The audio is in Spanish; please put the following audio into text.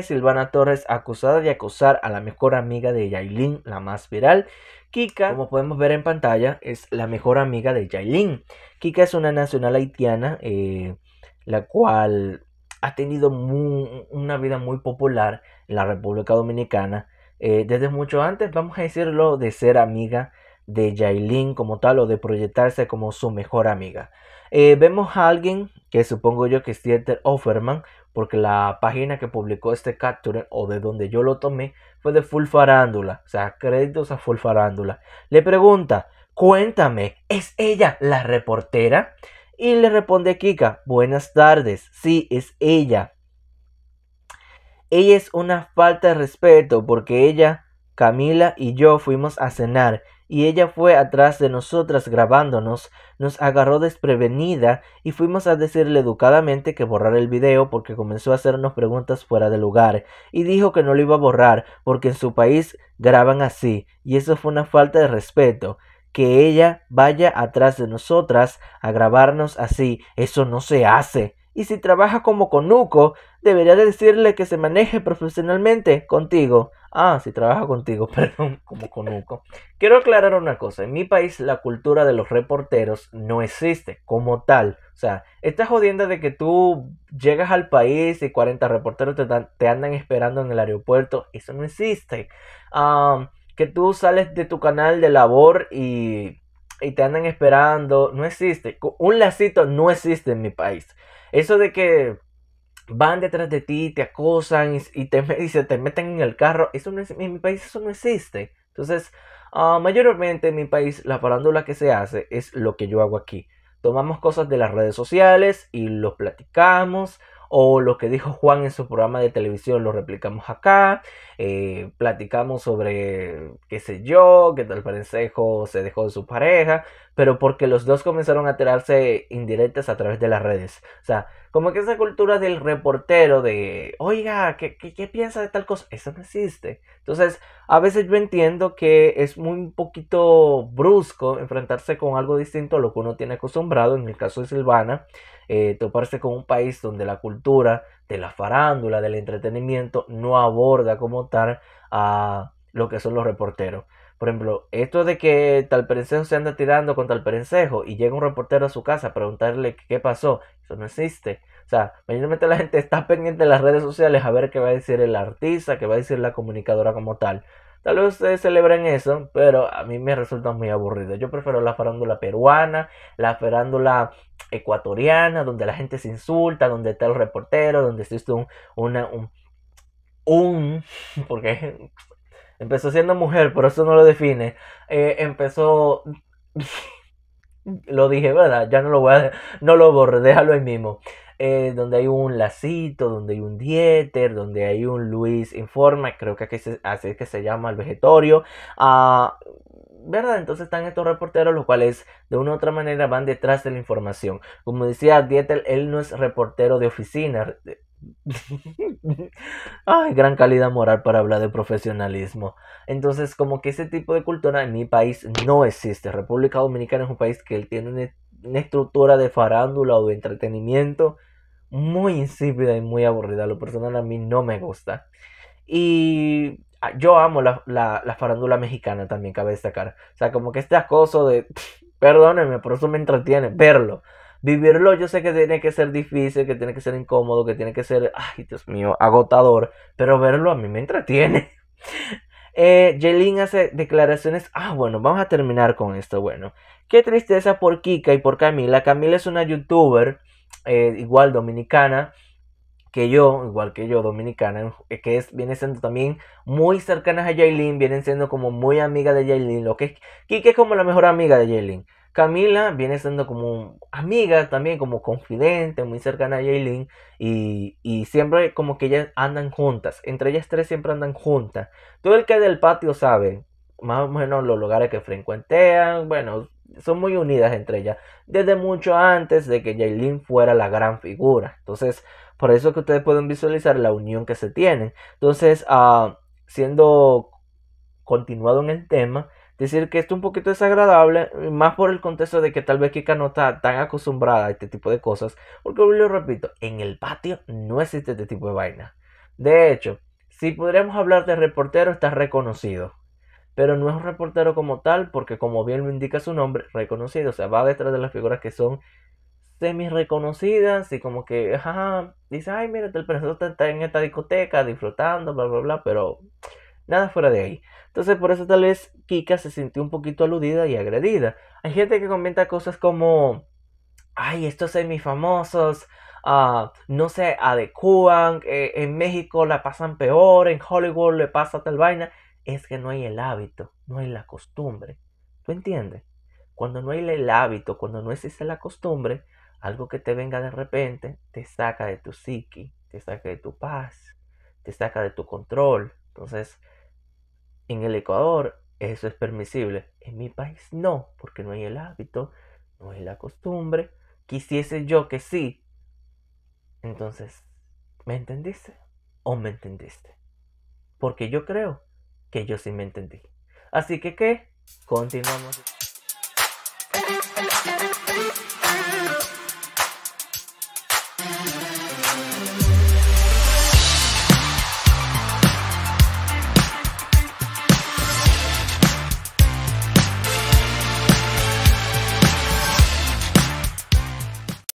Silvana Torres, acusada de acosar a la mejor amiga de Yailin, la más viral. Kika, como podemos ver en pantalla, es la mejor amiga de Yailin. Kika es una nacional haitiana, eh, la cual ha tenido una vida muy popular en la República Dominicana. Eh, desde mucho antes, vamos a decirlo, de ser amiga de Yailin como tal o de proyectarse como su mejor amiga. Eh, vemos a alguien que supongo yo que es Dieter Offerman, porque la página que publicó este capture o de donde yo lo tomé fue de Full Farándula, o sea, créditos a Full Farándula. Le pregunta, cuéntame, ¿es ella la reportera? Y le responde Kika, buenas tardes, sí, es ella. Ella es una falta de respeto porque ella, Camila y yo fuimos a cenar y ella fue atrás de nosotras grabándonos, nos agarró desprevenida y fuimos a decirle educadamente que borrar el video porque comenzó a hacernos preguntas fuera de lugar y dijo que no lo iba a borrar porque en su país graban así y eso fue una falta de respeto. Que ella vaya atrás de nosotras a grabarnos así, eso no se hace y si trabaja como conuco, debería decirle que se maneje profesionalmente contigo. Ah, si trabaja contigo, perdón, como conuco. Quiero aclarar una cosa, en mi país la cultura de los reporteros no existe como tal. O sea, estás jodiendo de que tú llegas al país y 40 reporteros te, andan esperando en el aeropuerto, eso no existe. que tú sales de tu canal de labor y y te andan esperando, no existe. Un lacito no existe en mi país. Eso de que van detrás de ti, te acosan y, te, se te meten en el carro, eso en mi país eso no existe. Entonces, ah, mayormente en mi país la farándula que se hace es lo que yo hago aquí. Tomamos cosas de las redes sociales y lo platicamos, o lo que dijo Juan en su programa de televisión lo replicamos acá, eh, platicamos sobre qué sé yo, qué tal parecejo se dejó de su pareja, pero porque los dos comenzaron a enterarse indirectas a través de las redes. O sea, como que esa cultura del reportero de, oiga, ¿qué, qué, piensa de tal cosa? Eso no existe. Entonces, a veces yo entiendo que es muy poquito brusco enfrentarse con algo distinto a lo que uno tiene acostumbrado, en el caso de Silvana, eh, toparse con un país donde la cultura de la farándula, del entretenimiento, no aborda como tal a lo que son los reporteros. Por ejemplo, esto de que tal perencejo se anda tirando con tal perencejo y llega un reportero a su casa a preguntarle qué pasó, eso no existe. O sea, mayormente la gente está pendiente de las redes sociales a ver qué va a decir el artista, qué va a decir la comunicadora como tal. Tal vez ustedes celebren eso, pero a mí me resulta muy aburrido. Yo prefiero la farándula peruana, la farándula ecuatoriana, donde la gente se insulta, donde está el reportero, donde existe un, una, un, un, porque Empezó siendo mujer, por eso no lo define. Eh, empezó. lo dije, ¿verdad? Ya no lo voy a. No lo borré. déjalo ahí mismo. Eh, donde hay un lacito, donde hay un diéter. donde hay un Luis Informa, creo que aquí se, así es que se llama el vegetorio. Ah, ¿verdad? Entonces están estos reporteros, los cuales de una u otra manera van detrás de la información. Como decía Dietel, él no es reportero de oficina. Ay, gran calidad moral para hablar de profesionalismo. Entonces, como que ese tipo de cultura en mi país no existe. República Dominicana es un país que tiene una, una estructura de farándula o de entretenimiento muy insípida y muy aburrida. Lo personal a mí no me gusta. Y Ah, yo amo la, farándula mexicana también, cabe destacar. O sea, como que este acoso de, perdóneme perdónenme, por eso me entretiene, verlo. Vivirlo yo sé que tiene que ser difícil, que tiene que ser incómodo, que tiene que ser, ay Dios mío, agotador, pero verlo a mí me entretiene. Eh, Jelin hace declaraciones, ah bueno, vamos a terminar con esto, bueno. Qué tristeza por Kika y por Camila. Camila es una youtuber, eh, igual dominicana, que yo, igual que yo, dominicana, eh, que es, viene siendo también muy cercanas a Jaylin, vienen siendo como muy amiga de Jaylin, lo que es, Kike es como la mejor amiga de Jaylin. Camila viene siendo como amiga también, como confidente, muy cercana a Jaylin, y, y siempre como que ellas andan juntas, entre ellas tres siempre andan juntas. Todo el que del patio sabe, más o menos los lugares que frecuentean, bueno, son muy unidas entre ellas desde mucho antes de que Jailin fuera la gran figura. Entonces, por eso que ustedes pueden visualizar la unión que se tienen. Entonces, ah, siendo continuado en el tema, decir que esto un poquito desagradable, más por el contexto de que tal vez Kika no está tan acostumbrada a este tipo de cosas, porque lo repito, en el patio no existe este tipo de vaina. De hecho, si podríamos hablar de reportero, está reconocido pero no es un reportero como tal, porque como bien lo indica su nombre, reconocido, o sea, va detrás de las figuras que son semi reconocidas y como que, ajá, dice, ay, mira, el personaje está en esta discoteca disfrutando, bla, bla, bla, pero nada fuera de ahí. Entonces, por eso tal vez Kika se sintió un poquito aludida y agredida. Hay gente que comenta cosas como, ay, estos semifamosos famosos ah, no se adecúan, eh, en México la pasan peor, en Hollywood le pasa tal vaina es que no hay el hábito, no hay la costumbre. ¿Tú entiendes? Cuando no hay el hábito, cuando no existe la costumbre, algo que te venga de repente te saca de tu psiqui, te saca de tu paz, te saca de tu control. Entonces, en el Ecuador eso es permisible. En mi país no, porque no hay el hábito, no hay la costumbre. Quisiese yo que sí. Entonces, ¿me entendiste o me entendiste? Porque yo creo que yo sí me entendí. Así que, ¿qué? Continuamos.